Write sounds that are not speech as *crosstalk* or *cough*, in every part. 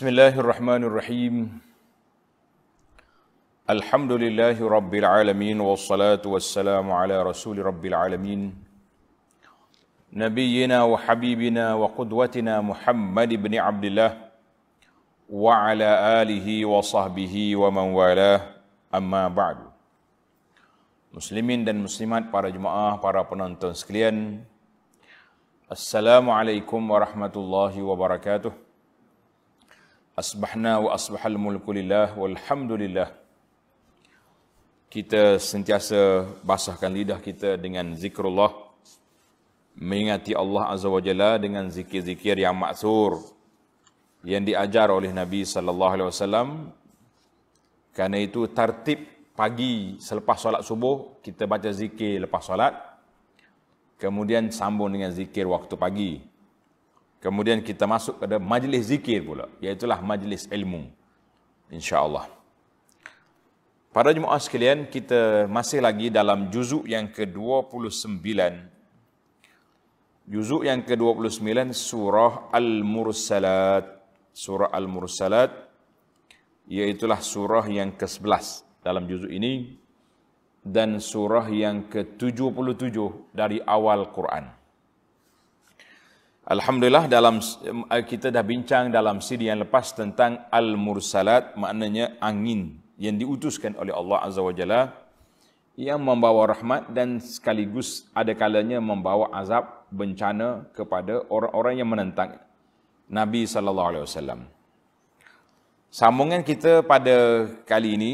بسم الله الرحمن الرحيم الحمد لله رب العالمين والصلاة والسلام على رسول رب العالمين نبينا وحبيبنا وقدوتنا محمد بن عبد الله وعلى آله وصحبه ومن والاه أما بعد Muslimin dan muslimat, para jemaah, para penonton sekalian Assalamualaikum warahmatullahi wabarakatuh Asbahna wa asbahal mulku lillah walhamdulillah. Kita sentiasa basahkan lidah kita dengan zikrullah. Mengingati Allah Azza wa Jalla dengan zikir-zikir yang maksur. Yang diajar oleh Nabi sallallahu alaihi wasallam. Karena itu tertib pagi selepas solat subuh kita baca zikir lepas solat. Kemudian sambung dengan zikir waktu pagi. Kemudian kita masuk pada majlis zikir pula. Iaitulah majlis ilmu. InsyaAllah. Para jemaah sekalian, kita masih lagi dalam juzuk yang ke-29. Juzuk yang ke-29, surah Al-Mursalat. Surah Al-Mursalat. Iaitulah surah yang ke-11 dalam juzuk ini. Dan surah yang ke-77 dari awal Quran. Alhamdulillah dalam eh, kita dah bincang dalam siri yang lepas tentang al-mursalat maknanya angin yang diutuskan oleh Allah Azza wa Jalla yang membawa rahmat dan sekaligus ada kalanya membawa azab bencana kepada orang-orang yang menentang Nabi sallallahu alaihi wasallam. Sambungan kita pada kali ini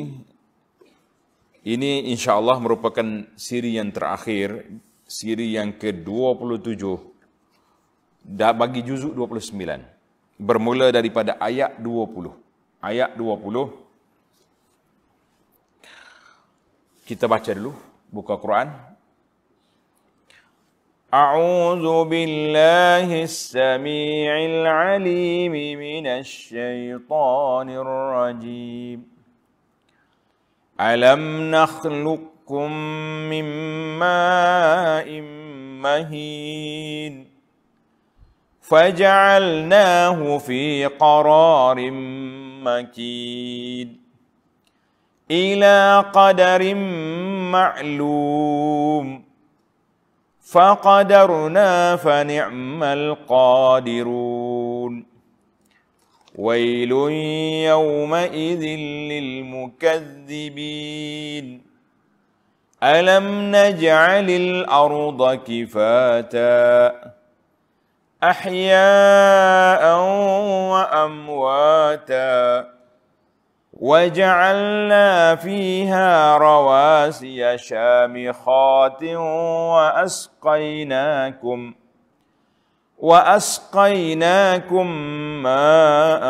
ini insya-Allah merupakan siri yang terakhir, siri yang ke-27 dah bagi juzuk 29 bermula daripada ayat 20 ayat 20 kita baca dulu buka Quran A'udzu billahi as-sami'il 'alim minasy syaithanir rajim Alam nakhluqukum mim ma'im mahin فجعلناه في قرار مكين الى قدر معلوم فقدرنا فنعم القادرون ويل يومئذ للمكذبين الم نجعل الارض كفاتا احياء وامواتا وجعلنا فيها رواسي شامخات واسقيناكم واسقيناكم ماء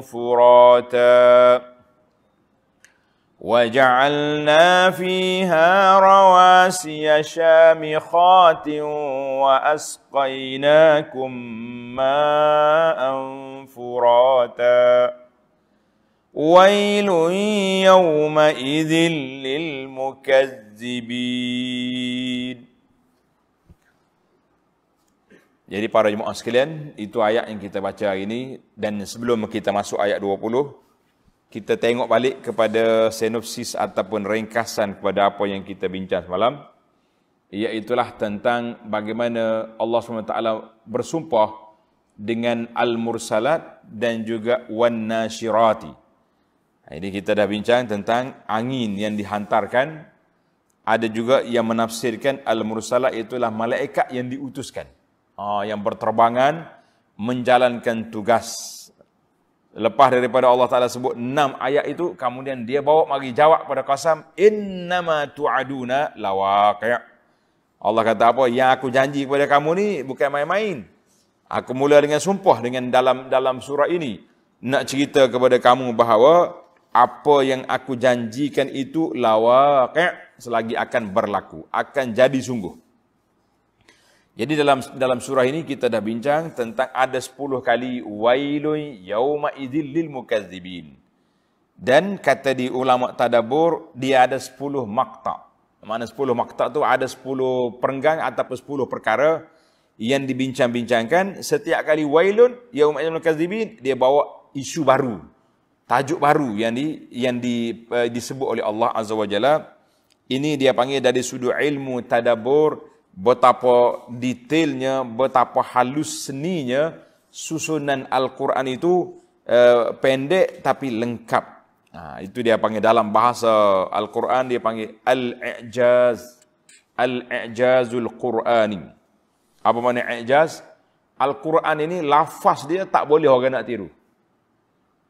فراتا وجعلنا فيها رواسي شامخات واسقيناكم ماء فراتا ويل يومئذ للمكذبين Jadi para jemaah sekalian, itu ayat yang kita baca hari ini dan sebelum kita masuk ayat 20, kita tengok balik kepada sinopsis ataupun ringkasan kepada apa yang kita bincang semalam iaitulah tentang bagaimana Allah SWT bersumpah dengan al-mursalat dan juga wan-nashirati. Ha, ini kita dah bincang tentang angin yang dihantarkan. Ada juga yang menafsirkan al-mursalat itulah malaikat yang diutuskan. Ha, yang berterbangan menjalankan tugas Lepas daripada Allah Ta'ala sebut enam ayat itu, kemudian dia bawa mari jawab pada Qasam, Innama tu'aduna lawaqiyak. Allah kata apa? Yang aku janji kepada kamu ni bukan main-main. Aku mula dengan sumpah dengan dalam dalam surah ini. Nak cerita kepada kamu bahawa apa yang aku janjikan itu lawaqiyak selagi akan berlaku. Akan jadi sungguh. Jadi dalam dalam surah ini kita dah bincang tentang ada 10 kali wailun yauma idzil lil mukazzibin. Dan kata di ulama tadabur dia ada 10 maqta. Mana 10 maqta tu ada 10 perenggang atau 10 perkara yang dibincang-bincangkan setiap kali wailun yauma idzil mukazzibin dia bawa isu baru. Tajuk baru yang di yang di, uh, disebut oleh Allah Azza wa Jalla. Ini dia panggil dari sudut ilmu tadabur betapa detailnya, betapa halus seninya susunan Al-Quran itu eh, pendek tapi lengkap. Nah, itu dia panggil dalam bahasa Al-Quran, dia panggil Al-I'jaz. Al-I'jazul Qur'ani. Apa makna I'jaz? Al-Quran ini lafaz dia tak boleh orang nak tiru.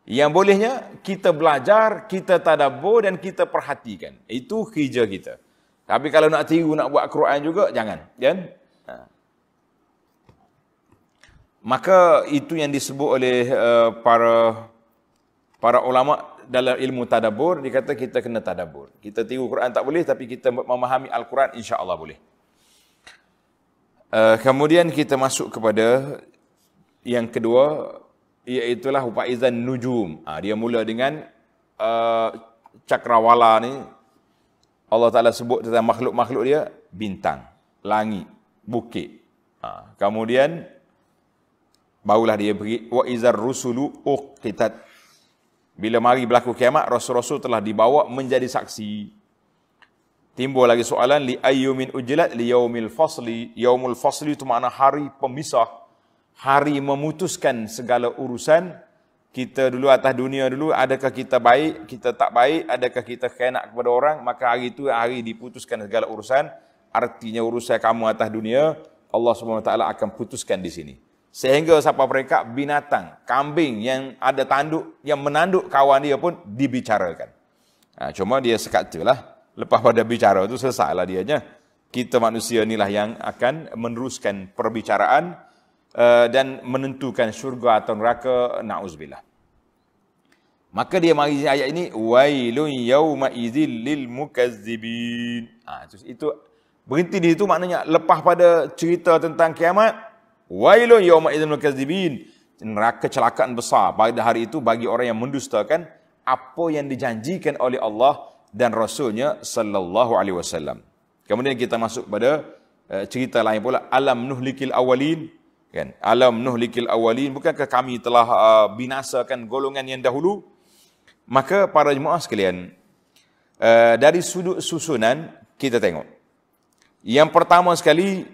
Yang bolehnya, kita belajar, kita tadabur dan kita perhatikan. Itu kerja kita. Tapi kalau nak tiru nak buat Quran juga jangan, kan? Ha. Maka itu yang disebut oleh uh, para para ulama dalam ilmu tadabbur dikata kita kena tadabbur. Kita tiru Quran tak boleh tapi kita memahami Al-Quran insya-Allah boleh. Uh, kemudian kita masuk kepada yang kedua iaitulah upaizan nujum. Ha, dia mula dengan uh, cakrawala ni Allah Ta'ala sebut tentang makhluk-makhluk dia, bintang, langit, bukit. Ha. Kemudian, barulah dia pergi, wa izar rusulu uqtitat. Bila mari berlaku kiamat, Rasul-Rasul telah dibawa menjadi saksi. Timbul lagi soalan, li ayyumin ujilat li yaumil fasli. Yaumul fasli itu makna hari pemisah. Hari memutuskan segala urusan, kita dulu atas dunia dulu adakah kita baik kita tak baik adakah kita khianat kepada orang maka hari itu hari diputuskan segala urusan artinya urusan kamu atas dunia Allah SWT akan putuskan di sini sehingga siapa mereka binatang kambing yang ada tanduk yang menanduk kawan dia pun dibicarakan ha, cuma dia sekat tu lah lepas pada bicara tu selesailah dianya kita manusia inilah yang akan meneruskan perbicaraan Eh, dan menentukan syurga atau neraka na'uzubillah. Maka dia mari ayat ini wailun yauma idzil lil mukazzibin. Ah ha, itu berhenti di situ maknanya lepas pada cerita tentang kiamat wailun yauma idzil lil mukazzibin neraka celakaan besar pada hari itu bagi orang yang mendustakan apa yang dijanjikan oleh Allah dan rasulnya sallallahu alaihi wasallam. Kemudian kita masuk pada eh, cerita lain pula alam nuhlikil awalin kan alam nuhlikil awalin bukankah kami telah uh, binasakan golongan yang dahulu maka para jemaah sekalian uh, dari sudut susunan kita tengok yang pertama sekali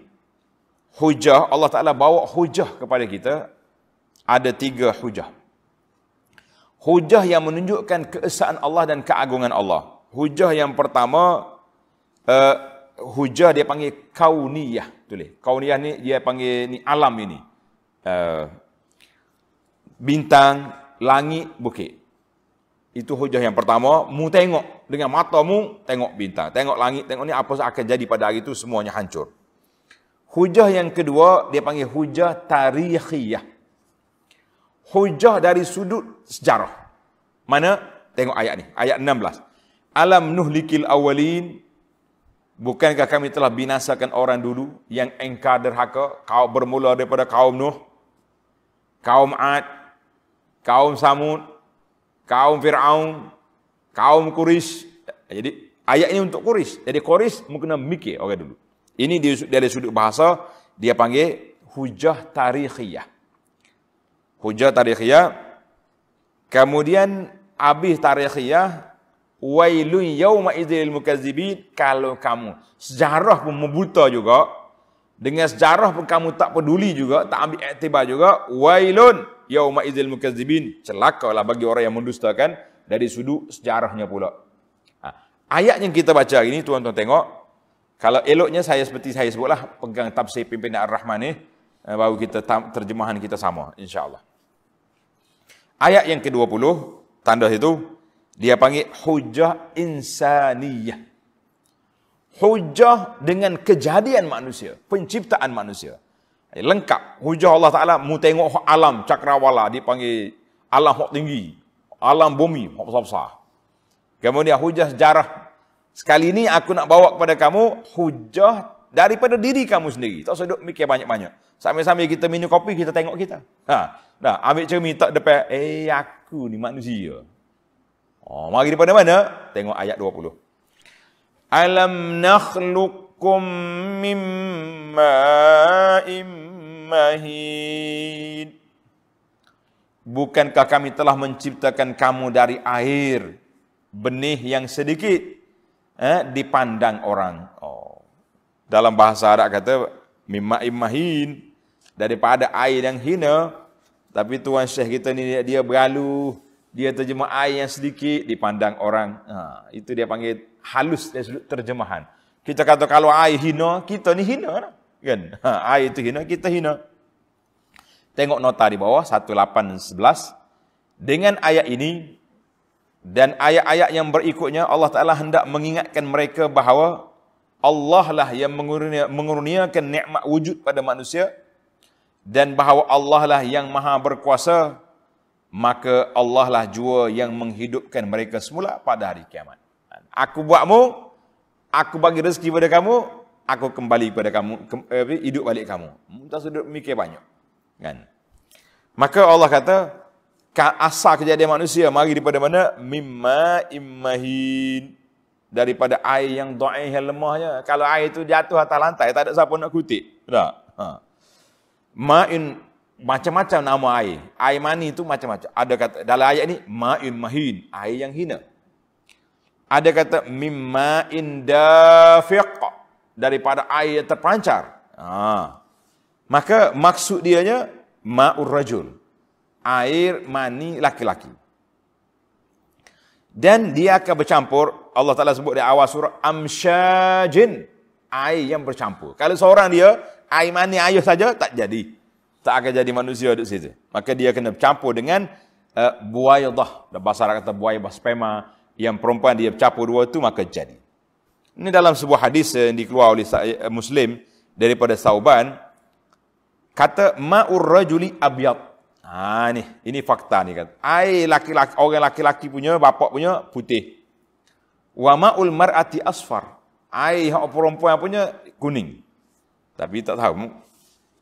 hujah Allah Taala bawa hujah kepada kita ada tiga hujah hujah yang menunjukkan keesaan Allah dan keagungan Allah hujah yang pertama uh, hujah dia panggil kauniyah tulis. Kauniyah ni dia panggil ni alam ini. Uh, bintang, langit, bukit. Itu hujah yang pertama, mu tengok dengan matamu, tengok bintang. Tengok langit, tengok ni apa akan jadi pada hari itu semuanya hancur. Hujah yang kedua, dia panggil hujah tarikhiyah. Hujah dari sudut sejarah. Mana? Tengok ayat ni, ayat 16. Alam nuhlikil awalin, Bukankah kami telah binasakan orang dulu yang engkar derhaka, kau bermula daripada kaum Nuh, kaum Ad, kaum Samud, kaum Fir'aun, kaum Quris. Jadi ayat ini untuk Quris. Jadi Quris mungkin mikir orang okay, dulu. Ini dia dari sudut bahasa dia panggil hujah tarikhiyah. Hujah tarikhiyah. Kemudian habis tarikhiyah wailun yauma idzil mukazzibin kalau kamu sejarah pun membuta juga dengan sejarah pun kamu tak peduli juga tak ambil iktibar juga wailun yauma idzil celaka lah bagi orang yang mendustakan dari sudut sejarahnya pula ha. ayat yang kita baca ini tuan-tuan tengok kalau eloknya saya seperti saya sebutlah pegang tafsir pimpinan ar-rahman ni eh, baru kita terjemahan kita sama insyaallah ayat yang ke-20 tanda itu dia panggil hujah insaniyah. Hujah dengan kejadian manusia, penciptaan manusia. Lengkap. Hujah Allah Ta'ala, mu tengok alam cakrawala, dia panggil alam hok tinggi. Alam bumi, hok besar-besar. Kemudian hujah sejarah. Sekali ini aku nak bawa kepada kamu hujah daripada diri kamu sendiri. Tak usah duduk mikir banyak-banyak. Sambil-sambil kita minum kopi, kita tengok kita. Ha. Dah, ambil cermin tak depan. Eh, aku ni manusia. Oh, mari pada mana? Tengok ayat 20. Alam nakhluqukum mimma imahid. Bukankah kami telah menciptakan kamu dari air benih yang sedikit eh, dipandang orang. Oh. Dalam bahasa Arab kata mimma imahid. daripada air yang hina tapi tuan syekh kita ni dia beraluh dia terjemah air yang sedikit dipandang orang. Ha, itu dia panggil halus dari sudut terjemahan. Kita kata kalau air hina, kita ni hina. Lah, kan? Ha, air itu hina, kita hina. Tengok nota di bawah, 1.8.11. Dengan ayat ini dan ayat-ayat yang berikutnya, Allah Ta'ala hendak mengingatkan mereka bahawa Allah lah yang mengurnia, menguruniakan nikmat wujud pada manusia dan bahawa Allah lah yang maha berkuasa berkuasa maka Allah lah jua yang menghidupkan mereka semula pada hari kiamat. Aku buatmu, aku bagi rezeki pada kamu, aku kembali kepada kamu, eh, hidup balik kamu. Muntah sudah mikir banyak. Kan? Maka Allah kata, asal kejadian manusia, mari daripada mana? Mimma immahin. Daripada air yang do'ih yang lemahnya. Kalau air itu jatuh atas lantai, tak ada siapa nak kutip. Tak? Ha. Ma'in macam-macam nama air. Air mani itu macam-macam. Ada kata dalam ayat ini ma'in mahin, air yang hina. Ada kata mimma indafiq daripada air yang terpancar. Ha. Maka maksud dianya ma'ur rajul. Air mani laki-laki. Dan dia akan bercampur, Allah Ta'ala sebut di awal surah, amsyajin, air yang bercampur. Kalau seorang dia, air mani air saja, tak jadi tak akan jadi manusia di situ. Maka dia kena bercampur dengan uh, eh, buaya dah. Bahasa Arab kata buaya bahasa sperma yang perempuan dia bercampur dua tu maka jadi. Ini dalam sebuah hadis yang dikeluarkan oleh eh, Muslim daripada Sauban kata ma'ur rajuli abyad. Ha ni, ini fakta ni kata. Ai laki-laki orang laki-laki punya bapak punya putih. Wa ma'ul mar'ati asfar. Air perempuan punya kuning. Tapi tak tahu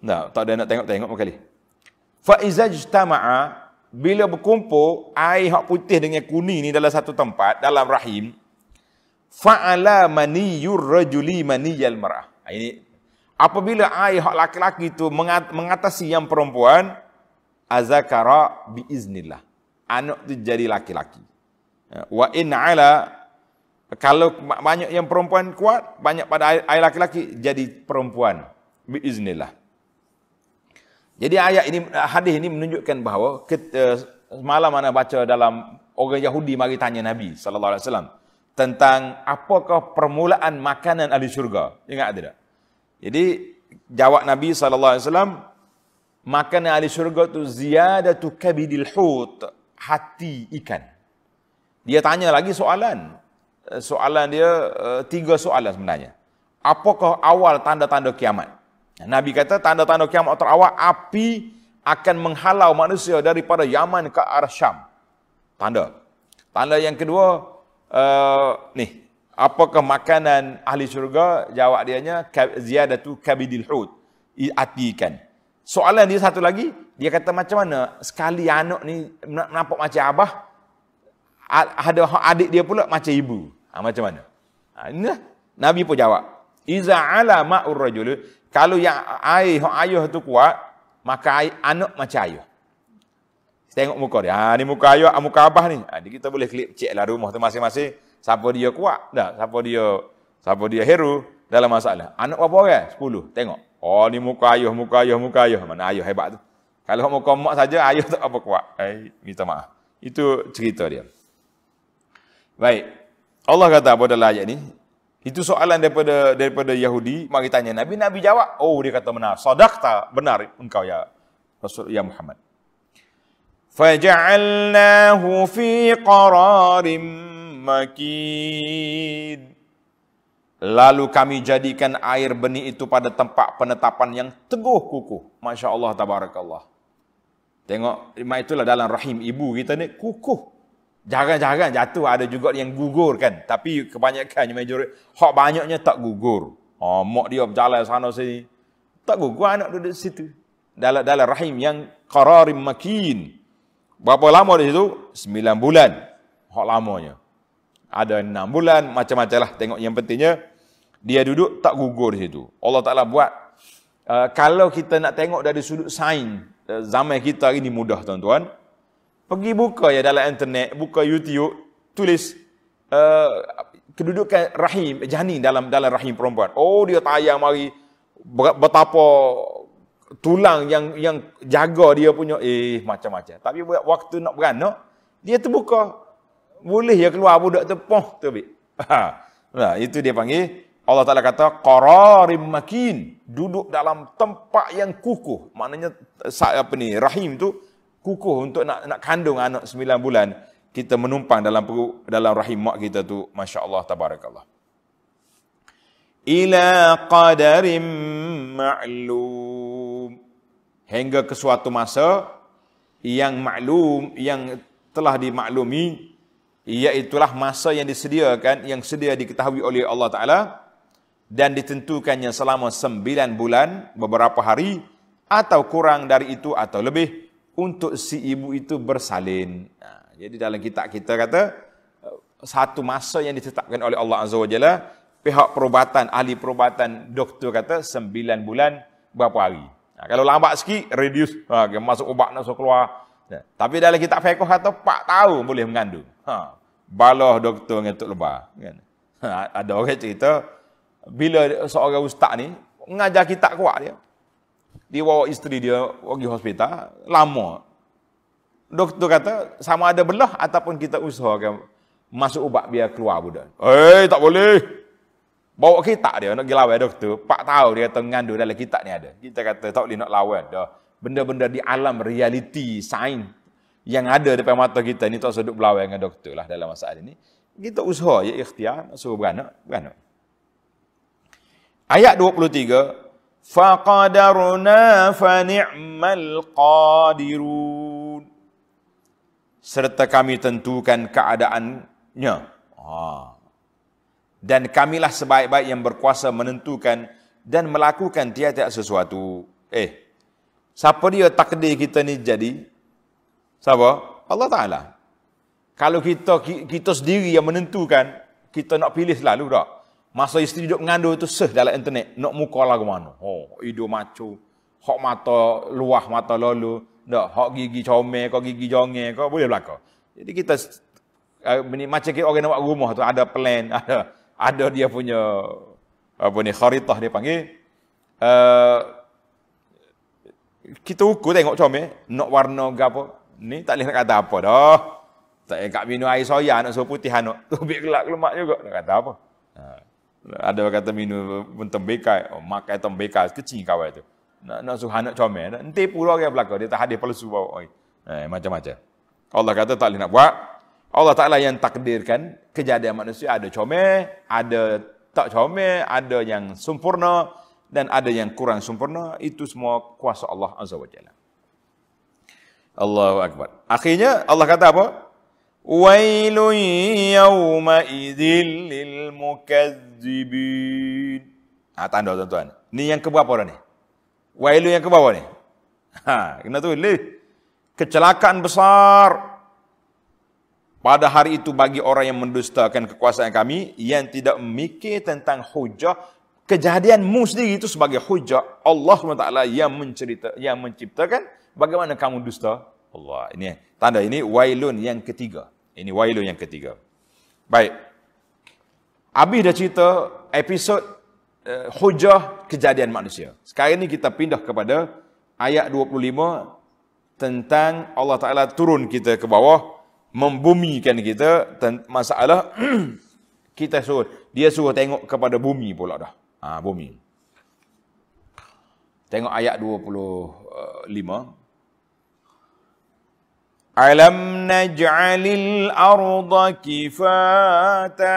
tak, tak ada nak tengok-tengok sekali. Fa izajtama'a bila berkumpul air hak putih dengan kuning ni dalam satu tempat dalam rahim fa'ala mani maniyur mani maniyal mar'ah. Ha, ini apabila air hak laki-laki itu mengatasi yang perempuan azakara biiznillah. Anak itu jadi laki-laki. Ha, wa in ala kalau banyak yang perempuan kuat, banyak pada air, laki-laki jadi perempuan biiznillah. iznillah. Jadi ayat ini hadis ini menunjukkan bahawa eh, malam mana baca dalam orang Yahudi mari tanya Nabi sallallahu alaihi wasallam tentang apakah permulaan makanan ahli syurga. Ingat tidak? Jadi jawab Nabi sallallahu alaihi wasallam makanan ahli syurga tu ziyadatu kabidil hut hati ikan. Dia tanya lagi soalan. Eh, soalan dia eh, tiga soalan sebenarnya. Apakah awal tanda-tanda kiamat? Nabi kata tanda-tanda kiamat terawak api akan menghalau manusia daripada Yaman ke arah Syam. Tanda. Tanda yang kedua uh, ni apakah makanan ahli syurga? Jawab dia nya ziyadatu kabidil hud. Atikan. Soalan dia satu lagi, dia kata macam mana sekali anak ni nampak macam abah ada ha-, adik dia pula macam ibu. Ha, macam mana? Ha, nah. Nabi pun jawab, iza ala ma'ur rajul kalau yang air yang ayuh tu kuat, maka air anak macam ayuh. Tengok muka dia. Ha, ni muka ayuh, ah, muka abah ni. Ha, kita boleh klik cek lah rumah tu masing-masing. Siapa dia kuat? Dah. Siapa dia siapa dia heru dalam masalah. Anak berapa orang? Sepuluh. Tengok. Oh, ni muka ayuh, muka ayuh, muka ayuh. Mana ayuh hebat tu. Kalau muka mak saja ayuh tak apa kuat. Eh, minta maaf. Itu cerita dia. Baik. Allah kata apa dalam ayat ni? Itu soalan daripada daripada Yahudi. Mari tanya Nabi. Nabi jawab. Oh, dia kata benar. Sadaqta. Benar engkau ya Rasul ya Muhammad. Faja'alnahu fi qararim makid. Lalu kami jadikan air benih itu pada tempat penetapan yang teguh kukuh. Masya Allah, tabarakallah. Tengok, itulah dalam rahim ibu kita ni, kukuh. Jarang-jarang jatuh ada juga yang gugur kan. Tapi kebanyakan majori, hak banyaknya tak gugur. Oh, mak dia berjalan sana sini. Tak gugur anak duduk situ. Dalam dalam rahim yang qararim makin. Berapa lama di situ? 9 bulan. Hak lamanya. Ada 6 bulan, macam-macam lah. Tengok yang pentingnya, dia duduk tak gugur di situ. Allah Ta'ala buat. Uh, kalau kita nak tengok dari sudut sains, uh, zaman kita ini mudah tuan-tuan pergi buka ya dalam internet, buka YouTube, tulis uh, kedudukan rahim janin dalam dalam rahim perempuan. Oh dia tayang mari betapa tulang yang yang jaga dia punya eh macam-macam. Tapi waktu nak beranak dia terbuka. Boleh ya keluar budak tu poh tu bi. Ha. Nah, itu dia panggil Allah Taala kata qararim makin duduk dalam tempat yang kukuh. Maknanya apa ni rahim tu kukuh untuk nak nak kandung anak 9 bulan kita menumpang dalam perut dalam rahim mak kita tu masya-Allah tabarakallah ila qadarin ma'lum hingga ke suatu masa yang maklum yang telah dimaklumi iaitulah masa yang disediakan yang sedia diketahui oleh Allah taala dan ditentukannya selama 9 bulan beberapa hari atau kurang dari itu atau lebih untuk si ibu itu bersalin. Ha, jadi dalam kitab kita kata satu masa yang ditetapkan oleh Allah Azza wa Jalla, pihak perubatan, ahli perubatan, doktor kata sembilan bulan berapa hari. Ha, kalau lambat sikit, reduce. Ha, dia masuk ubat nak keluar. Ya. Tapi dalam kitab fiqh kata pak tahu boleh mengandung. Ha. Baloh doktor dengan Tok Lebah. Kan? Ha, ada orang cerita, bila seorang ustaz ni, mengajar kitab kuat dia dia bawa isteri dia pergi hospital lama doktor kata sama ada belah ataupun kita usahakan masuk ubat biar keluar budak eh tak boleh bawa kita dia nak pergi lawan doktor pak tahu dia kata mengandung dalam kitab ni ada kita kata tak boleh nak lawan dah benda-benda di alam realiti sains yang ada depan mata kita ni tak usah duduk berlawan dengan doktor lah dalam masalah ini. Kita usaha ya ikhtiar, suruh beranak, beranak. Ayat faqadarna fa ni'mal qadirun serta kami tentukan keadaannya ha. dan kamilah sebaik-baik yang berkuasa menentukan dan melakukan tiap-tiap sesuatu eh siapa dia takdir kita ni jadi siapa Allah taala kalau kita kita sendiri yang menentukan kita nak pilih selalu tak Masa isteri duduk mengandung itu seh dalam internet. Nak muka lagu mana. Oh, hidup macu. Hak mata luah mata lalu. Tak, hak gigi comel, kau gigi jonge, kau boleh berlaku. Jadi kita, uh, macam kita orang nak buat rumah tu, ada plan, *laughs* ada ada dia punya, apa ni, kharitah dia panggil. Uh, kita ukur tengok comel, nak warna ke apa. Ni tak boleh nak kata apa dah. Tak payah kat minum air soya, nak suruh putih, nak *laughs* tubik gelap lemak juga. Nak kata apa ada kata minum tembikai, oh, makan tembikai, kecil kau itu. Nak, nak suha, nak comel. Nanti pulau orang belakang, dia tak hadir palsu bawa. Oi. Eh, macam-macam. Allah kata tak boleh nak buat. Allah taklah yang takdirkan kejadian manusia ada comel, ada tak comel, ada yang sempurna dan ada yang kurang sempurna. Itu semua kuasa Allah Azza Wajalla. Jalla. Allahu Akbar. Akhirnya Allah kata apa? ويل يومئذ للمكذبين ha tanda tuan-tuan ni yang ke berapa dah ni wailu yang ke berapa ni ha kena tu leh kecelakaan besar pada hari itu bagi orang yang mendustakan kekuasaan kami yang tidak memikir tentang hujah kejadian mu sendiri itu sebagai hujah Allah SWT yang mencerita yang menciptakan bagaimana kamu dusta Allah ini tanda ini wailun yang ketiga ini wailun yang ketiga. Baik. Habis dah cerita episod uh, hujah kejadian manusia. Sekarang ni kita pindah kepada ayat 25 tentang Allah Ta'ala turun kita ke bawah, membumikan kita masalah *clears throat* kita suruh. Dia suruh tengok kepada bumi pula dah. Ha, bumi. Tengok ayat 25. Alam naj'alil arda kifata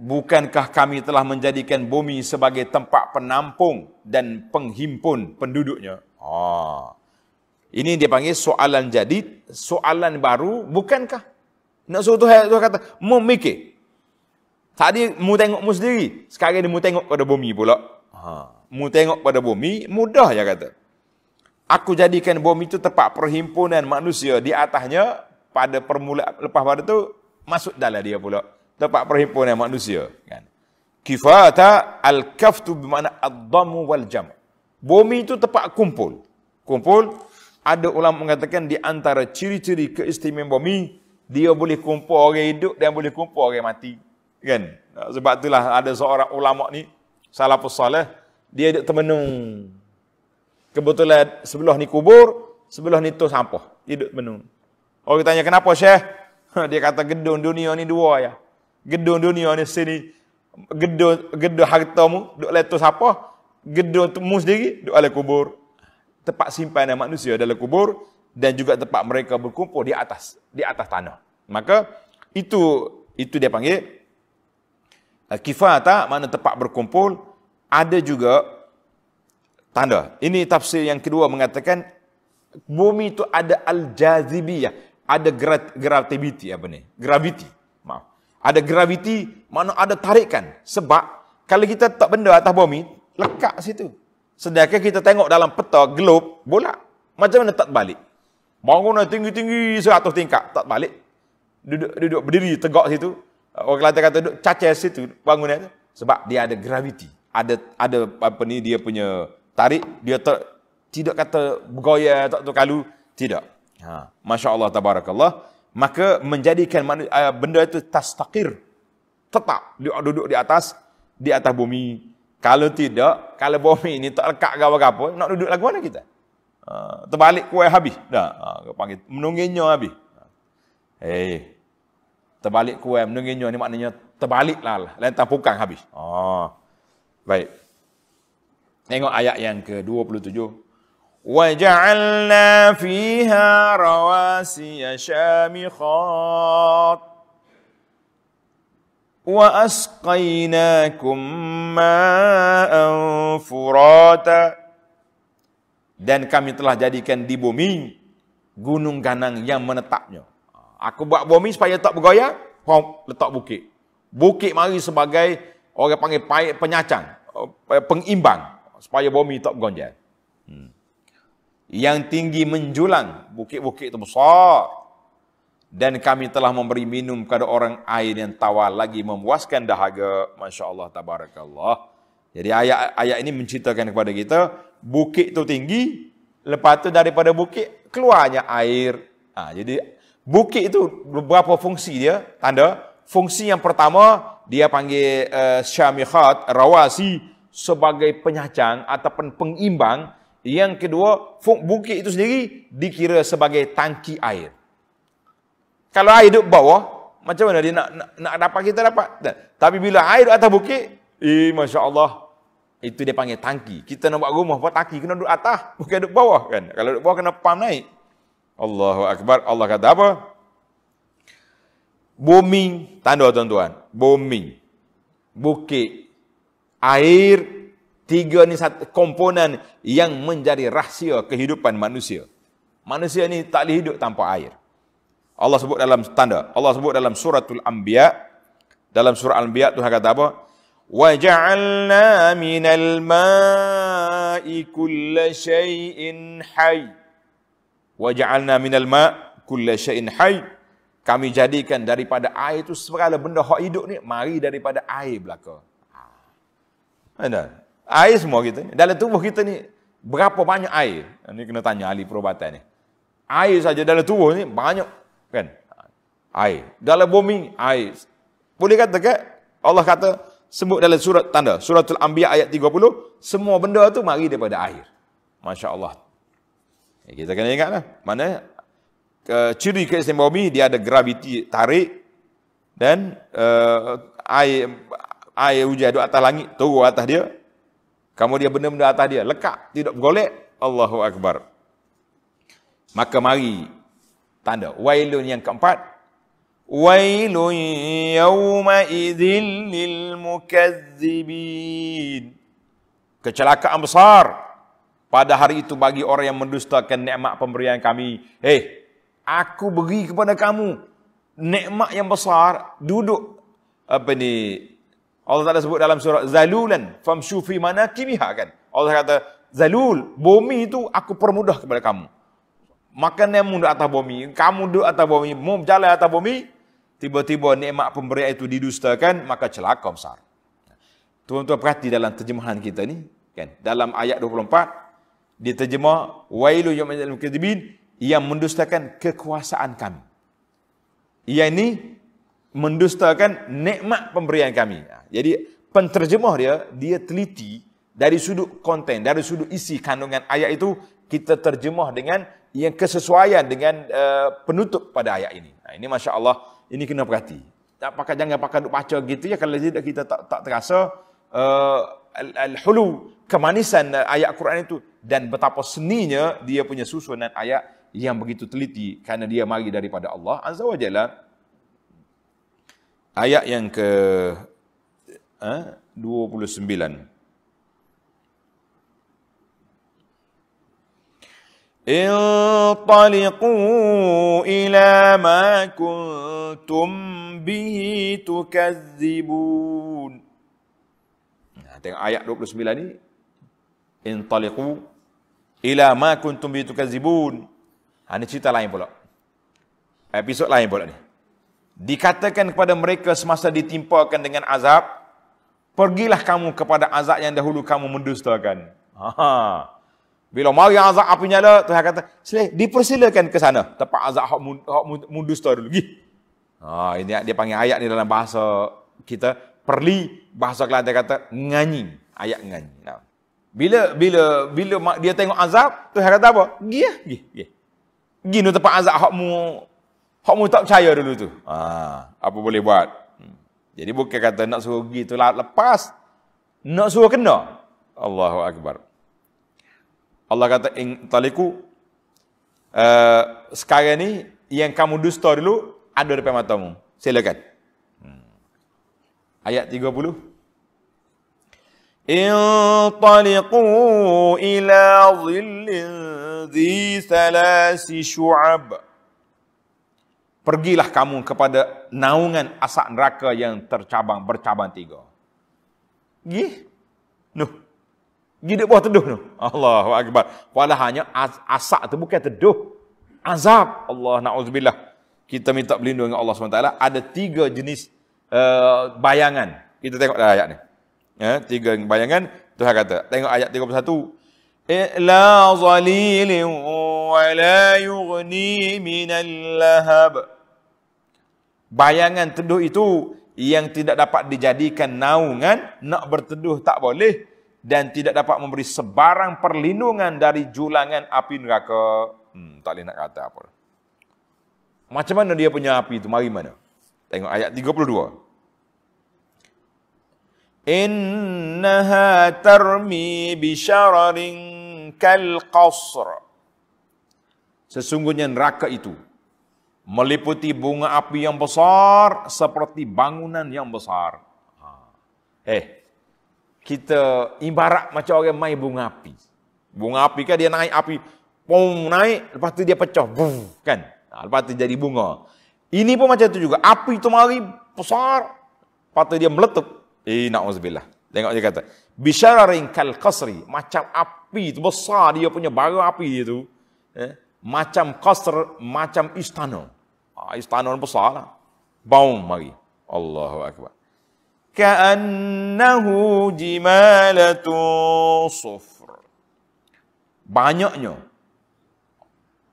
Bukankah kami telah menjadikan bumi sebagai tempat penampung dan penghimpun penduduknya? Ah. Ini dia panggil soalan jadi soalan baru, bukankah? Nak suruh Tuhan, tu kata, memikir. Tadi mu tengok mu sendiri, sekarang ni mu tengok pada bumi pula. Ha. Mu tengok pada bumi, mudah ya kata aku jadikan bumi itu tempat perhimpunan manusia di atasnya pada permula lepas pada tu masuk dalam dia pula tempat perhimpunan manusia kan kifata al-kaftu bermakna ad-damu wal jam bumi itu tempat kumpul kumpul ada ulama mengatakan di antara ciri-ciri keistimewaan bumi dia boleh kumpul orang hidup dan boleh kumpul orang mati kan sebab itulah ada seorang ulama ni salah pesalah dia ada temenung kebetulan sebelah ni kubur, sebelah ni tu sampah. Hidup menung. Orang kita tanya, kenapa Syekh? *laughs* Dia kata, gedung dunia ni dua ya. Gedung dunia ni sini, gedung, gedung harta mu, duduk oleh tu siapa? Gedung tu mu sendiri, duduk oleh kubur. Tempat simpanan manusia dalam kubur, dan juga tempat mereka berkumpul di atas, di atas tanah. Maka, itu itu dia panggil, eh, kifata, mana tempat berkumpul, ada juga Tanda. Ini tafsir yang kedua mengatakan bumi itu ada al-jazibiyah. Ada grat, gravity apa ni? Gravity. Maaf. Ada gravity mana ada tarikan. Sebab kalau kita tak benda atas bumi, lekak situ. Sedangkan kita tengok dalam peta globe, bolak. Macam mana tak balik? Bangunan tinggi-tinggi 100 tingkat, tak balik. Duduk, duduk berdiri tegak situ. Orang Kelantan kata duduk cacas situ bangunan itu. Sebab dia ada gravity. Ada ada apa ni dia punya tarik dia ter, tidak kata bergoyah tak tu kalu tidak ha masyaallah tabarakallah maka menjadikan manusia, eh, benda itu tastaqir tetap dia duduk di atas di atas bumi kalau tidak kalau bumi ini tak lekat ke apa-apa nak duduk lagu mana kita ha, terbalik kuai habis dah ha, panggil menungginya habis ha. Eh, terbalik kuai menungginya ni maknanya terbaliklah lantang pukang habis ha baik Tengok ayat yang ke-27. Wa ja'alna fiha rawasiya shamikhat wa asqainakum ma'an furata dan kami telah jadikan di bumi gunung ganang yang menetapnya. Aku buat bumi supaya tak bergoyah, letak bukit. Bukit mari sebagai orang panggil penyacang, eh, pengimbang supaya bumi tak gonjal. Hmm. Yang tinggi menjulang, bukit-bukit itu besar. Dan kami telah memberi minum kepada orang air yang tawar lagi memuaskan dahaga. Masya Allah, tabarakallah. Jadi ayat-ayat ini menceritakan kepada kita, bukit itu tinggi, lepas itu daripada bukit, keluarnya air. Ha, jadi bukit itu berapa fungsi dia, tanda. Fungsi yang pertama, dia panggil uh, eh, syamikhat, rawasi sebagai penyacang ataupun pengimbang. Yang kedua, bukit itu sendiri dikira sebagai tangki air. Kalau air duduk bawah, macam mana dia nak, nak, nak dapat kita dapat? Tak. Tapi bila air duduk atas bukit, eh Masya Allah, itu dia panggil tangki. Kita nak buat rumah buat tangki, kena duduk atas, bukan duduk bawah kan. Kalau duduk bawah, kena pam naik. Allahu Akbar, Allah kata apa? Bumi, tanda tuan-tuan, bumi, bukit, air tiga ni satu komponen yang menjadi rahsia kehidupan manusia. Manusia ni tak boleh hidup tanpa air. Allah sebut dalam tanda. Allah sebut dalam suratul Anbiya. Dalam surah Al-Anbiya Tuhan kata apa? Wa ja'alna minal ma'i kulla shay'in hay. Wa ja'alna minal ma' kulla shay'in hay. Kami jadikan daripada air itu segala benda hak hidup ni mari daripada air belaka. Ada. Ah, air semua kita ni. Dalam tubuh kita ni, berapa banyak air? Ini ah, kena tanya ahli perubatan ni. Air saja dalam tubuh ni, banyak kan? Air. Dalam bumi, air. Boleh kata ke? Allah kata, sebut dalam surat tanda, suratul Anbiya ayat 30, semua benda tu mari daripada air. Masya Allah. Eh, kita kena ingat lah. Mana ke, ciri keistimewaan bumi, dia ada graviti tarik dan uh, air air hujan duduk atas langit, turun atas dia. Kamu dia benda-benda atas dia, lekat, tidak bergolek. Allahu Akbar. Maka mari, tanda. Wailun yang keempat. Wailun yawma idhin lil mukazzibin. Kecelakaan besar. Pada hari itu bagi orang yang mendustakan nikmat pemberian kami. Eh, aku beri kepada kamu nikmat yang besar duduk apa ni Allah Taala sebut dalam surah Zalulan famshu fi manakimiha kan. Allah kata Zalul, bumi itu aku permudah kepada kamu. Makan yang muda atas bumi, kamu duduk atas bumi, mau berjalan atas bumi, tiba-tiba nikmat pemberi itu didustakan, maka celaka besar. Tuan-tuan perhati dalam terjemahan kita ni, kan? Dalam ayat 24 dia terjemah wailu yawmal kadzibin yang mendustakan kekuasaan kami. Ia ini mendustakan nikmat pemberian kami. Ya, jadi penterjemah dia dia teliti dari sudut konten, dari sudut isi kandungan ayat itu kita terjemah dengan yang kesesuaian dengan uh, penutup pada ayat ini. Nah, ini masya Allah ini kena perhati. Tak pakai jangan pakai duk baca gitu ya kalau tidak kita tak tak terasa uh, al hulu kemanisan eh, ayat Quran itu dan betapa seninya dia punya susunan ayat yang begitu teliti kerana dia mari daripada Allah Azza wajalla ayat yang ke ha, 29. انطلقوا الى ما كنتم به تكذبون tengok ayat 29 ni انطلقوا الى ما كنتم به تكذبون ha ni cerita lain pula episod lain pula ni dikatakan kepada mereka semasa ditimpakan dengan azab, pergilah kamu kepada azab yang dahulu kamu mendustakan. Ha. Bila mari azab api nyala, Tuhan kata, "Sleh, dipersilakan ke sana tempat azab hak hak mendusta dulu." Gih. Ha, ini dia panggil ayat ni dalam bahasa kita perli bahasa Kelantan kata nganyi, ayat nganyi. Nah. Bila bila bila dia tengok azab, Tuhan kata apa? Gih, lah. gih, gih. Gih tempat azab hak mu kamu tak percaya dulu tu. Ha, apa boleh buat? Hmm. Jadi bukan kata nak suruh pergi tu lah, lepas. Nak suruh kena. Allahu Akbar. Allah kata, In taliku, uh, sekarang ni yang kamu dusta dulu ada depan matamu. Silakan. Hmm. Ayat 30. Intaliqu ila zillin di thalasi syu'ab. Intaliqu ila zillin di thalasi syu'ab pergilah kamu kepada naungan asak neraka yang tercabang bercabang tiga. Gi. Noh. Gi dekat bawah teduh noh. Allah akbar. Padahal hanya asak tu bukan teduh. Azab Allah naudzubillah. Kita minta berlindung dengan Allah SWT. Ada tiga jenis uh, bayangan. Kita tengok dalam ayat ni. Ya, tiga bayangan. Tuhan kata. Tengok ayat 31. Ila zalilin wa la yughni minal lahab. Bayangan teduh itu yang tidak dapat dijadikan naungan, nak berteduh tak boleh dan tidak dapat memberi sebarang perlindungan dari julangan api neraka. Hmm, tak boleh nak kata apa. Macam mana dia punya api itu? Mari mana? Tengok ayat 32. Innaha tarmi bisyararin kal qasr. Sesungguhnya neraka itu, meliputi bunga api yang besar seperti bangunan yang besar. Ha. Eh, kita ibarat macam orang main bunga api. Bunga api kan dia naik api, pom naik, lepas tu dia pecah, buf, kan? Ha, lepas tu jadi bunga. Ini pun macam tu juga. Api tu mari besar, lepas tu dia meletup. Eh, na'udzubillah. Tengok dia kata, bisyararin kal qasri, macam api tu besar dia punya bara api dia tu. Eh? macam kasr, macam istana. Ah, istana besar lah. Baum mari. Allahu Akbar. Ka'annahu jimalatu sufr. Banyaknya.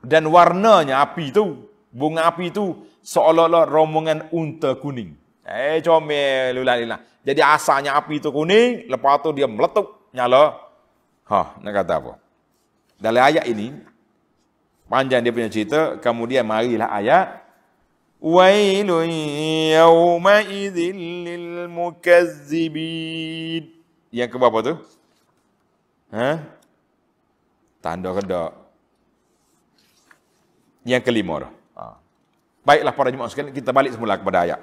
Dan warnanya api tu, bunga api tu seolah-olah rombongan unta kuning. Eh, comel. Lula, lula Jadi asalnya api itu kuning, lepas tu dia meletup, nyala. Ha, nak kata apa? Dalam ayat ini, panjang dia punya cerita kemudian marilah ayat wailun yawma idzil lil mukazzibin yang ke berapa tu ha tanda kedak yang kelima dah ha. baiklah para jemaah sekalian kita balik semula kepada ayat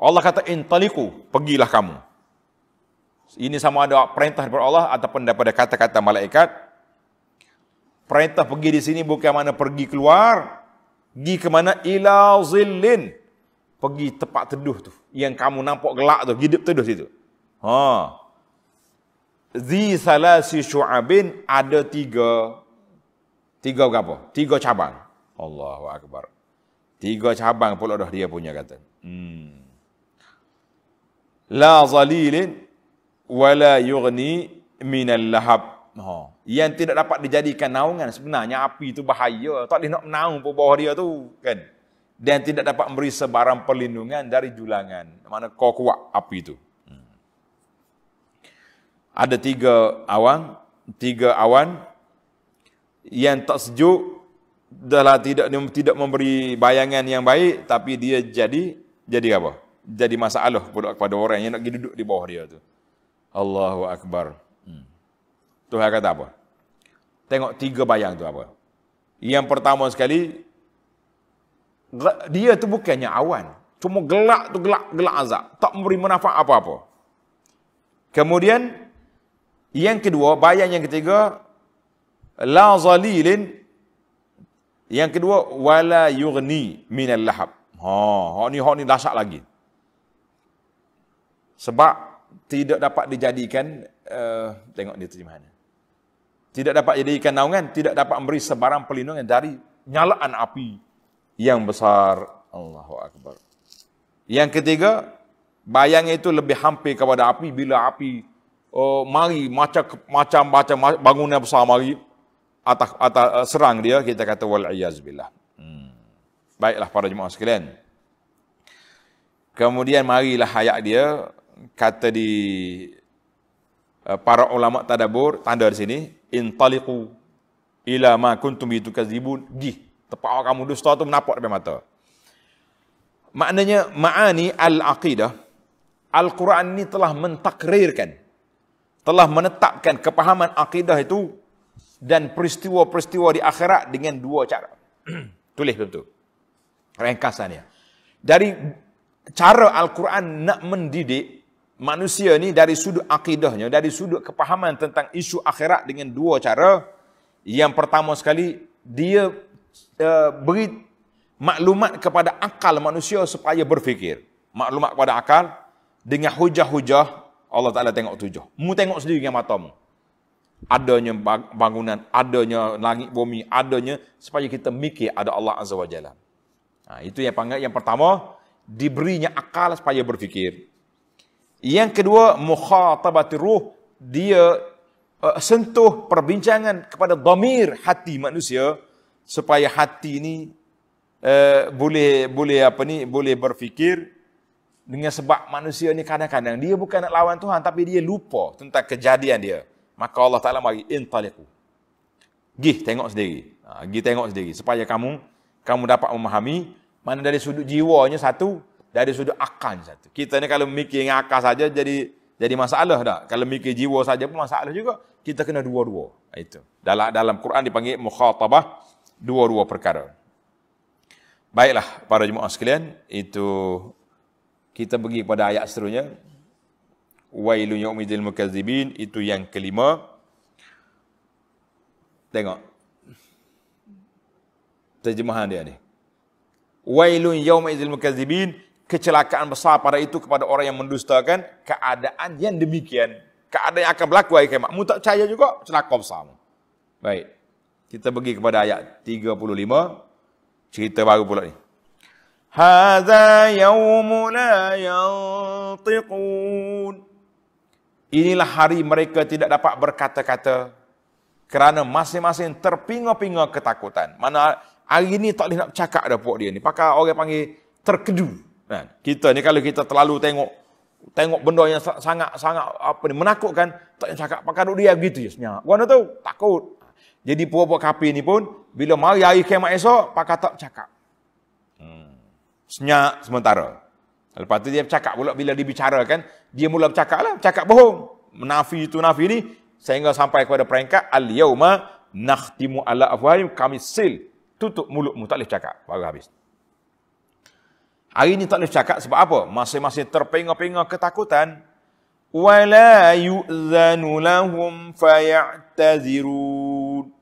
Allah kata intaliku pergilah kamu ini sama ada perintah daripada Allah ataupun daripada kata-kata malaikat Perintah pergi di sini bukan mana pergi keluar. Pergi ke mana? Ila zillin. Pergi tempat teduh tu. Yang kamu nampak gelak tu. Hidup teduh situ. Ha. Zi salasi syu'abin ada tiga. Tiga apa? Tiga cabang. Allahu Akbar. Tiga cabang pula dah dia punya kata. Hmm. La zalilin wala yughni minal lahab. Ha. Yang tidak dapat dijadikan naungan. Sebenarnya api itu bahaya. Tak boleh nak menaung pun bawah dia tu. Kan? Dan tidak dapat memberi sebarang perlindungan dari julangan. Mana kau kuat api itu. Hmm. Ada tiga awan. Tiga awan. Yang tak sejuk. adalah tidak tidak memberi bayangan yang baik. Tapi dia jadi. Jadi apa? Jadi masalah kepada orang yang nak duduk di bawah dia tu. Allahu Akbar. Allahu Akbar. Tuhan kata apa? Tengok tiga bayang tu apa? Yang pertama sekali, dia tu bukannya awan. Cuma gelak tu gelak-gelak azab. Tak memberi manfaat apa-apa. Kemudian, yang kedua, bayang yang ketiga, la zalilin yang kedua wala yughni min al-lahab. Ha, ha ni ha ni dahsyat lagi. Sebab tidak dapat dijadikan uh, tengok dia terjemahannya tidak dapat jadikan naungan, tidak dapat memberi sebarang pelindungan dari nyalaan api yang besar. Allahu Akbar. Yang ketiga, bayang itu lebih hampir kepada api bila api oh, mari macam macam macam bangunan besar mari atas, atas eh, serang dia kita kata wal iyaz billah. Hmm. Baiklah para jemaah sekalian. Kemudian marilah hayat dia kata di Eh, para ulama tadabur tanda di sini in taliqu ila ma kuntum bitukazibun gi tepak kamu dusta tu menapak depan mata maknanya maani al aqidah Al-Quran ini telah mentakrirkan, telah menetapkan kepahaman akidah itu dan peristiwa-peristiwa di akhirat dengan dua cara. *clears throat* Tulis betul. Ringkasannya. Dari cara Al-Quran nak mendidik manusia ni dari sudut akidahnya, dari sudut kepahaman tentang isu akhirat dengan dua cara. Yang pertama sekali, dia uh, beri maklumat kepada akal manusia supaya berfikir. Maklumat kepada akal dengan hujah-hujah Allah Ta'ala tengok tujuh. Mu tengok sendiri dengan matamu. Adanya bangunan, adanya langit bumi, adanya supaya kita mikir ada Allah Azza wa Jalla. Ha, itu yang panggil yang pertama, diberinya akal supaya berfikir. Yang kedua, mukhatabatir ruh. Dia uh, sentuh perbincangan kepada domir hati manusia supaya hati ini uh, eh, boleh boleh apa ni boleh berfikir dengan sebab manusia ni kadang-kadang dia bukan nak lawan Tuhan tapi dia lupa tentang kejadian dia. Maka Allah Taala bagi intaliqu. Gih tengok sendiri. Ha, gih tengok sendiri supaya kamu kamu dapat memahami mana dari sudut jiwanya satu dari sudut akal satu. Kita ni kalau mikir dengan akal saja jadi jadi masalah dah. Kalau mikir jiwa saja pun masalah juga. Kita kena dua-dua. Itu. Dalam dalam Quran dipanggil mukhatabah dua-dua perkara. Baiklah para jemaah sekalian, itu kita pergi kepada ayat seterusnya. Wailun yaumidil mukazibin itu yang kelima. Tengok. Terjemahan dia ni. Wailun yaumidil mukazibin kecelakaan besar pada itu kepada orang yang mendustakan keadaan yang demikian. Keadaan yang akan berlaku hari kiamat. Mu tak percaya juga, celaka besar. Baik. Kita pergi kepada ayat 35. Cerita baru pula ni. Hada yawm la yantiqun. Inilah hari mereka tidak dapat berkata-kata kerana masing-masing terpinga-pinga ketakutan. Mana hari ini tak boleh nak cakap dah puak dia ni. Pakai orang panggil terkejut. Nah kan? Kita ni kalau kita terlalu tengok tengok benda yang sangat sangat apa ni menakutkan tak nak cakap pakar dia begitu je senyap. Gua tahu takut. Jadi puak-puak kapi ni pun bila mari hari kiamat esok pakar tak cakap. Hmm. Senyap sementara. Lepas tu dia bercakap pula bila dibicarakan, dia mula bercakap lah, cakap bohong. Nafi itu nafi ni, sehingga sampai kepada peringkat, Al-yawma nakhtimu ala afwahim, Kamisil tutup mulutmu, tak boleh cakap, baru habis. Hari ini tak boleh cakap sebab apa? Masing-masing terpengar-pengar ketakutan. وَلَا يُؤْذَنُ لَهُمْ فَيَعْتَذِرُونَ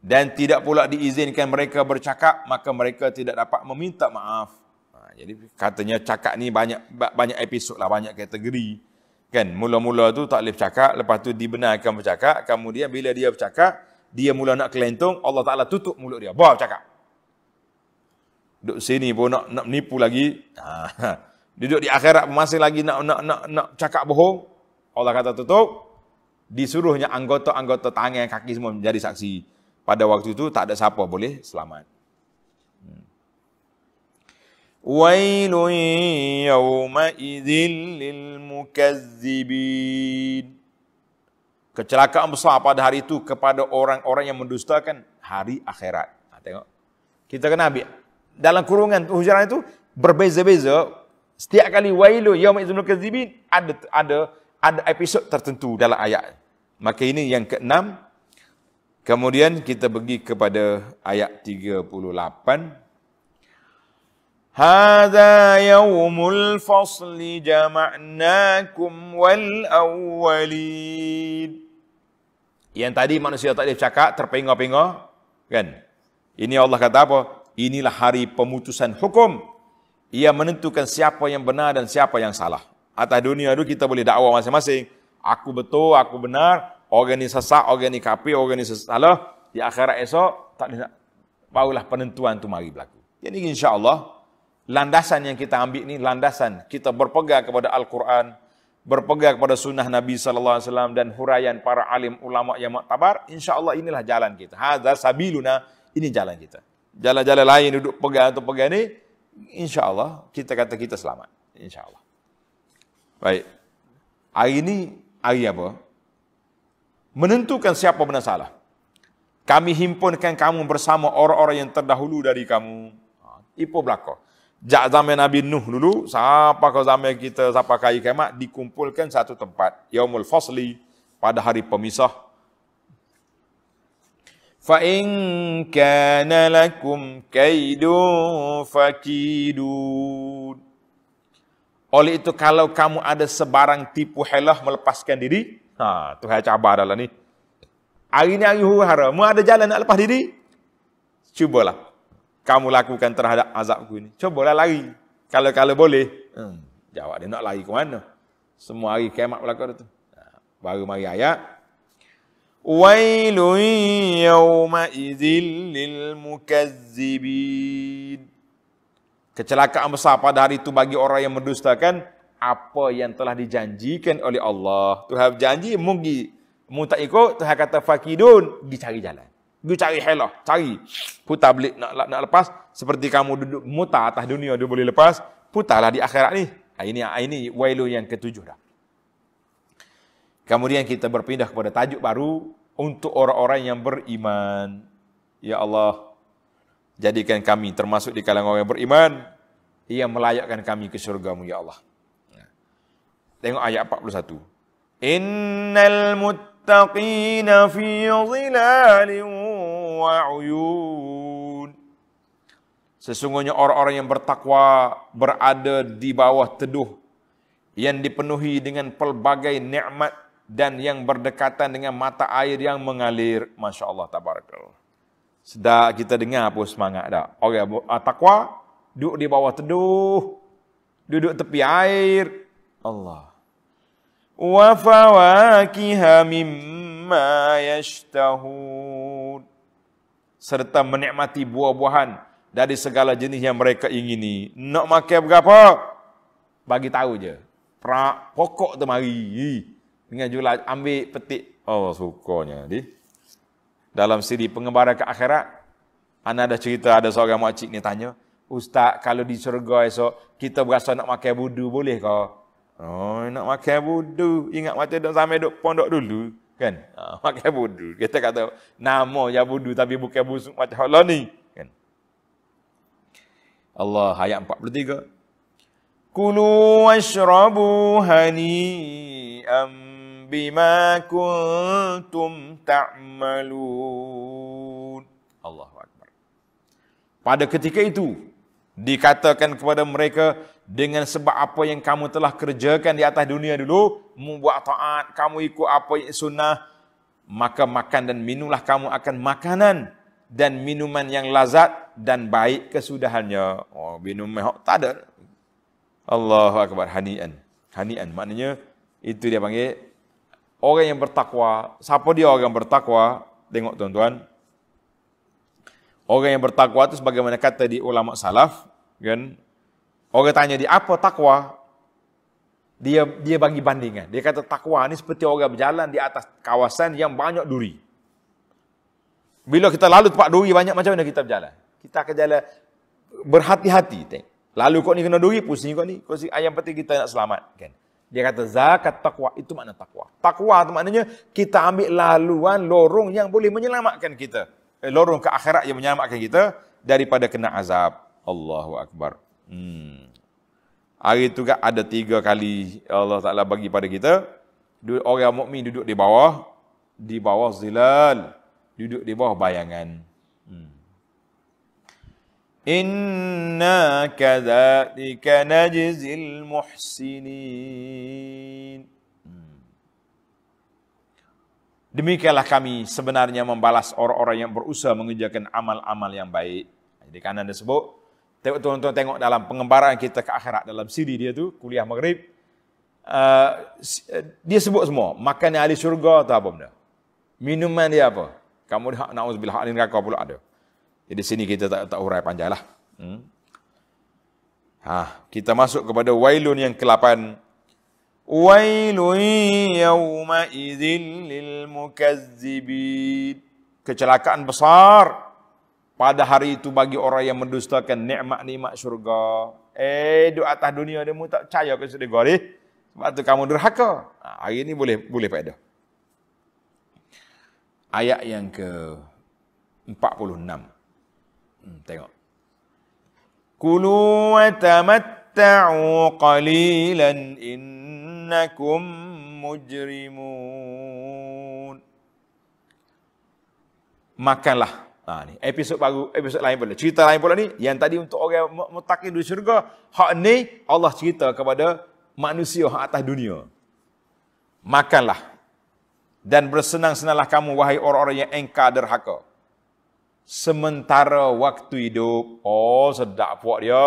dan tidak pula diizinkan mereka bercakap, maka mereka tidak dapat meminta maaf. Ha, jadi katanya cakap ni banyak banyak episod lah, banyak kategori. Kan, mula-mula tu tak boleh bercakap, lepas tu dibenarkan bercakap, kemudian bila dia bercakap, dia mula nak kelentung, Allah Ta'ala tutup mulut dia, bawa bercakap duduk sini pun nak nak menipu lagi. Ha. *laughs* Duduk di akhirat masih lagi nak nak nak nak cakap bohong. Allah kata tutup. Disuruhnya anggota-anggota tangan kaki semua menjadi saksi. Pada waktu itu tak ada siapa boleh selamat. Hmm. Wailun yawma idzil lil mukazzibin. Kecelakaan besar pada hari itu kepada orang-orang yang mendustakan hari akhirat. Ha, tengok. Kita kena ambil dalam kurungan hujran itu berbeza-beza setiap kali wailu yaum izmul kadzibin ada ada ada episod tertentu dalam ayat maka ini yang keenam kemudian kita pergi kepada ayat 38 hadza yaumul fasli jama'nakum wal awwalin yang tadi manusia tak boleh cakap terpengar-pengar kan ini Allah kata apa inilah hari pemutusan hukum. Ia menentukan siapa yang benar dan siapa yang salah. Atas dunia itu kita boleh dakwa masing-masing. Aku betul, aku benar. Orang ini sesak, orang ini kapi, orang ini salah. Di akhirat esok, tak ada nak. Barulah penentuan itu mari berlaku. Jadi insya Allah, landasan yang kita ambil ini, landasan kita berpegang kepada Al-Quran, berpegang kepada sunnah Nabi sallallahu alaihi wasallam dan huraian para alim ulama yang muktabar insyaallah inilah jalan kita hadza sabiluna ini jalan kita jalan-jalan lain duduk pegang atau pegang ni, insyaAllah kita kata kita selamat. InsyaAllah. Baik. Hari ini, hari apa? Menentukan siapa benar salah. Kami himpunkan kamu bersama orang-orang yang terdahulu dari kamu. Ha, Ipo belakang. Jak zaman Nabi Nuh dulu, siapa kau zaman kita, siapa kaya kemak, dikumpulkan satu tempat. Yaumul Fasli, pada hari pemisah, فإن كان لكم كيد فكيدون Oleh itu kalau kamu ada sebarang tipu helah melepaskan diri, ha tu hal cabar adalah ni. Hari ni hari huru mu ada jalan nak lepas diri? Cuba lah. kamu lakukan terhadap azabku ini. lah lari. Kalau-kalau boleh. Hmm, jawab dia nak lari ke mana? Semua hari kemat belakang itu. Ha, baru mari ayat, ويل يومئذ للمكذبين Kecelakaan besar pada hari itu bagi orang yang mendustakan apa yang telah dijanjikan oleh Allah. Tuhan janji mugi mu tak ikut Tuhan kata fakidun di cari jalan. Gi cari helah, cari. Putar balik nak nak lepas seperti kamu duduk muta atas dunia dia boleh lepas, putarlah di akhirat ni. Ha, ini ha, ini wailu yang ketujuh dah. Kemudian kita berpindah kepada tajuk baru untuk orang-orang yang beriman. Ya Allah, jadikan kami termasuk di kalangan orang yang beriman yang melayakkan kami ke surgamu, Ya Allah. Ya. Tengok ayat 41. Innal muttaqina fi zilalin wa uyun. Sesungguhnya orang-orang yang bertakwa berada di bawah teduh yang dipenuhi dengan pelbagai nikmat dan yang berdekatan dengan mata air yang mengalir. Masya Allah, tabarakallah. Sedap kita dengar apa semangat dah. Okey, ah, takwa, duduk di bawah teduh, duduk tepi air. Allah. Wa fawakiha mimma yashtahud. Serta menikmati buah-buahan dari segala jenis yang mereka ingini. Nak makan berapa? Bagi tahu je. Prak, pokok tu mari dengan jula ambil petik oh, sukanya di dalam siri pengembara ke akhirat anak ada cerita ada seorang makcik ni tanya ustaz kalau di syurga esok kita berasa nak makan budu boleh ke oh nak makan budu ingat macam dah sampai dok pondok dulu kan oh, ha, makan budu kita kata nama ya budu tapi bukan busuk macam hola ni kan Allah ayat 43 kulu washrabu hani am bima kuntum ta'malun. Allahu Akbar. Pada ketika itu, dikatakan kepada mereka, dengan sebab apa yang kamu telah kerjakan di atas dunia dulu, membuat taat, kamu ikut apa yang sunnah, maka makan dan minumlah kamu akan makanan dan minuman yang lazat dan baik kesudahannya. Oh, minum mehok tak ada. Allahu Akbar, hanian. Hanian, maknanya itu dia panggil orang yang bertakwa. Siapa dia orang bertakwa? Tengok tuan-tuan. Orang yang bertakwa itu sebagaimana kata di ulama salaf, kan? Orang tanya dia apa takwa? Dia dia bagi bandingan. Dia kata takwa ini seperti orang berjalan di atas kawasan yang banyak duri. Bila kita lalu tempat duri banyak macam mana kita berjalan? Kita akan jalan berhati-hati. Tengok. Lalu kau ni kena duri, pusing kau ni. Kau si ayam peti kita nak selamat. Kan? Dia kata zakat takwa itu makna takwa. Takwa itu maknanya kita ambil laluan lorong yang boleh menyelamatkan kita. Eh, lorong ke akhirat yang menyelamatkan kita daripada kena azab. Allahu Akbar. Hmm. Hari itu kan ada tiga kali Allah Ta'ala bagi pada kita. Orang mukmin duduk di bawah. Di bawah zilal. Duduk di bawah bayangan. Hmm inna kadzalika najizil muhsinin Demikianlah kami sebenarnya membalas orang-orang yang berusaha mengerjakan amal-amal yang baik. Jadi kanan dia sebut, tuan-tuan tengok dalam pengembaraan kita ke akhirat dalam siri dia tu, kuliah maghrib, uh, eh, dia sebut semua, makan yang ahli syurga atau apa benda. Minuman dia apa. Kamu nak na'udzubillah, alin raka pula ada. Jadi sini kita tak tak urai panjanglah. Hmm. Ha, kita masuk kepada wailun yang ke-8. Wailun yawma idzin lil mukazzibin. Kecelakaan besar pada hari itu bagi orang yang mendustakan nikmat-nikmat syurga. Eh, duk atas dunia dia mu tak percaya ke sedih gori. Sebab tu kamu derhaka. Ha, hari ini boleh boleh faedah. Ayat yang ke 46. Hmm, tengok. Kulu wa tamatta'u qalilan innakum mujrimun. Makanlah. Ha ni, episod baru, episod lain pula. Cerita lain pula ni yang tadi untuk orang mutakin di syurga, hak ni Allah cerita kepada manusia hak atas dunia. Makanlah dan bersenang-senanglah kamu wahai orang-orang yang engkau derhaka sementara waktu hidup. Oh, sedap puak dia.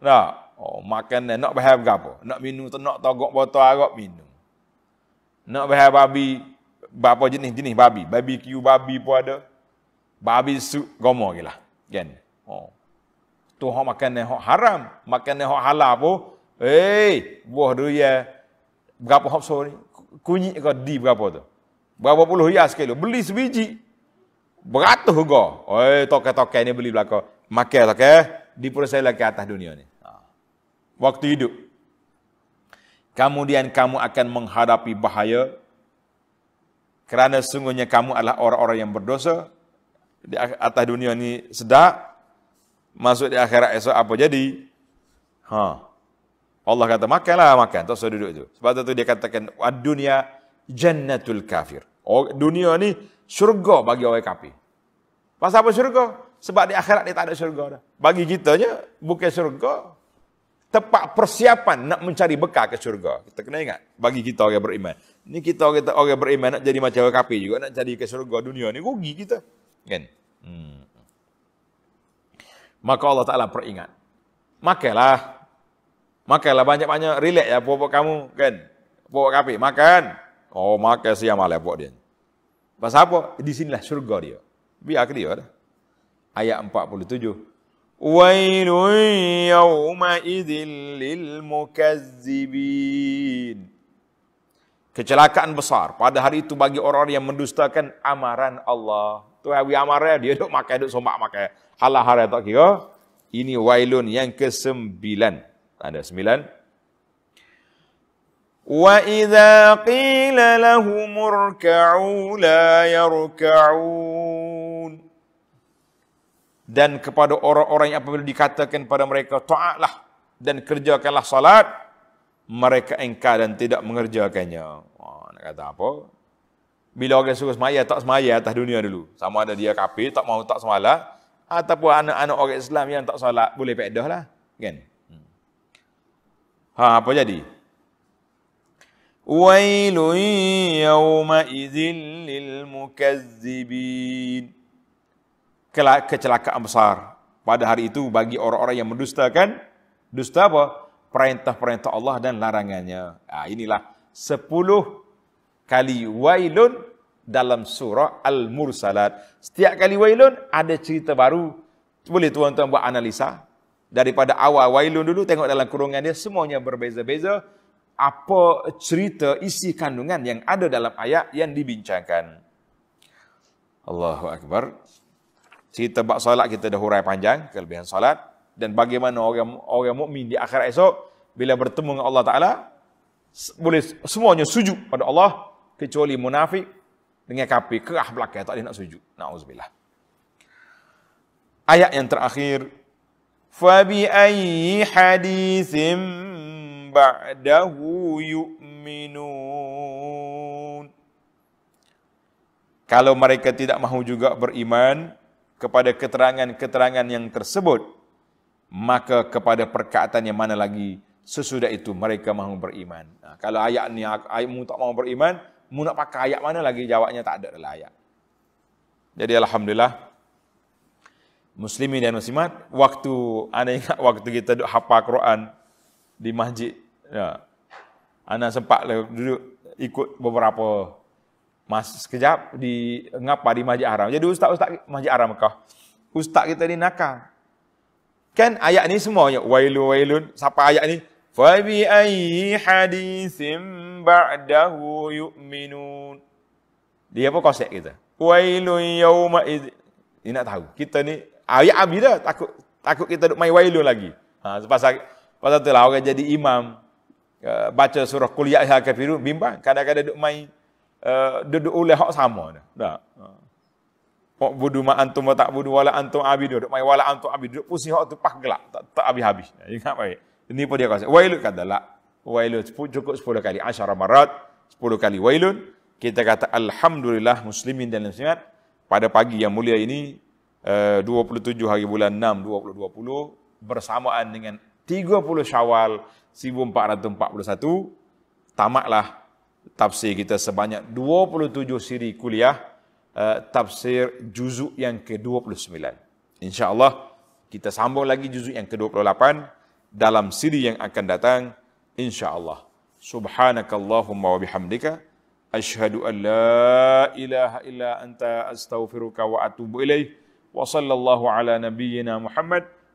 Nah, oh, makan dia. Nak bahaya apa? Nak minum, nak togok botol arak, minum. Nak bahaya babi, berapa jenis-jenis babi? Babi kiu, babi pun ada. Babi sup, gomor ke lah. Kan? Oh. Tu orang makan dia haram. Makan dia yang halal pun, eh, buah dia ya. Berapa hop sore? Kunyit kau di berapa tu? Berapa puluh ya sekali. Beli sebiji, beratus juga. Oi, tokek-tokek ni beli belaka. Makan tokek, eh? dipersel ke atas dunia ni. Ah. Waktu hidup. Kemudian kamu akan menghadapi bahaya kerana sungguhnya kamu adalah orang-orang yang berdosa di atas dunia ni sedap masuk di akhirat esok apa jadi? Ha. Allah kata makanlah makan tak usah duduk tu Sebab itu dia katakan dunia jannatul kafir. Oh, dunia ni syurga bagi orang kapi. Pasal apa syurga? Sebab di akhirat dia tak ada syurga dah. Bagi kita kitanya, bukan syurga. Tempat persiapan nak mencari bekal ke syurga. Kita kena ingat. Bagi kita orang beriman. Ini kita orang, kita orang beriman nak jadi macam orang kapi juga. Nak jadi ke syurga dunia ni rugi kita. Kan? Hmm. Maka Allah Ta'ala peringat. Makalah. Makalah banyak-banyak. Relax ya lah buat buat kamu. Kan? Buat puak kafir. Makan. Oh, makan siang malam buat dia. Pasal apa? Di sinilah syurga dia. Biar dia dah. Ayat 47. Wailun yawma idzil lil mukazzibin. Kecelakaan besar pada hari itu bagi orang-orang yang mendustakan amaran Allah. Tu hawi amaran dia *laughs* duk makan duk sombak makan. Allah hari tak kira. Ini wailun yang ke-9. Ada 9. وإذا قيل لهم اركعوا لا يركعون dan kepada orang-orang yang apabila dikatakan kepada mereka taatlah dan kerjakanlah salat mereka engkar dan tidak mengerjakannya oh, nak kata apa bila orang suruh semaya tak semaya atas dunia dulu sama ada dia kafir tak mau tak semala, ataupun anak-anak orang Islam yang tak salat boleh pedahlah kan hmm. ha apa jadi ويل يومئذ للمكذبين kecelakaan besar pada hari itu bagi orang-orang yang mendustakan dusta apa perintah-perintah Allah dan larangannya ah inilah sepuluh kali wailun dalam surah al-mursalat setiap kali wailun ada cerita baru boleh tuan-tuan buat analisa daripada awal wailun dulu tengok dalam kurungan dia semuanya berbeza-beza apa cerita isi kandungan yang ada dalam ayat yang dibincangkan. Allahu Akbar. Cerita bak solat kita dah hurai panjang, kelebihan solat dan bagaimana orang orang mukmin di akhir esok bila bertemu dengan Allah Taala boleh semuanya sujud pada Allah kecuali munafik dengan kapi kerah belakang tak boleh nak sujud. Nauzubillah. Ayat yang terakhir. Fabi ayi hadisim ba'dahu yu'minun. Kalau mereka tidak mahu juga beriman kepada keterangan-keterangan yang tersebut, maka kepada perkataan yang mana lagi sesudah itu mereka mahu beriman. Nah, kalau ayat ni, ayatmu tak mahu beriman, mu nak pakai ayat mana lagi jawabnya tak ada dalam ayat. Jadi Alhamdulillah, muslimin dan muslimat, waktu, anda ingat waktu kita duduk hafal Quran, di masjid. Ya. Ana sempat duduk ikut beberapa mas sekejap di ngapa di masjid haram. Jadi ustaz-ustaz masjid haram kah? Ustaz kita ni nakal. Kan ayat ni semuanya wailu wailun siapa ayat ni? Fa bi ayyi hadithin ba'dahu yu'minun. Dia apa konsep kita? Wailu yauma id Ini nak tahu. Kita ni ayat habis dah takut takut kita duk main wailu lagi. Ha pasal pada itulah orang jadi imam, ya, baca surah kuliah ya Ihal Kafiru, bimbang. Kadang-kadang duduk main, eh, duduk oleh hak sama. Dah. Tak. Ha. Hak budu ma antum tak budu wala antum abi dia duk mai wala antum abi duk pusing hak tu pak gelap tak tak habis habis ya, ingat baik ini pun dia kata wailun kata la wailun cukup sepuluh kali 10 marat 10 kali wailun kita kata alhamdulillah muslimin dan muslimat pada pagi yang mulia ini 27 eh, hari bulan 6 2020 bersamaan dengan 30 Syawal 1441 tamatlah tafsir kita sebanyak 27 siri kuliah uh, tafsir juzuk yang ke-29. Insya-Allah kita sambung lagi juzuk yang ke-28 dalam siri yang akan datang insya-Allah. Subhanakallahumma wa bihamdika أشهد أن لا illa anta astaghfiruka wa atubu إليه Wa sallallahu ala نبينا Muhammad.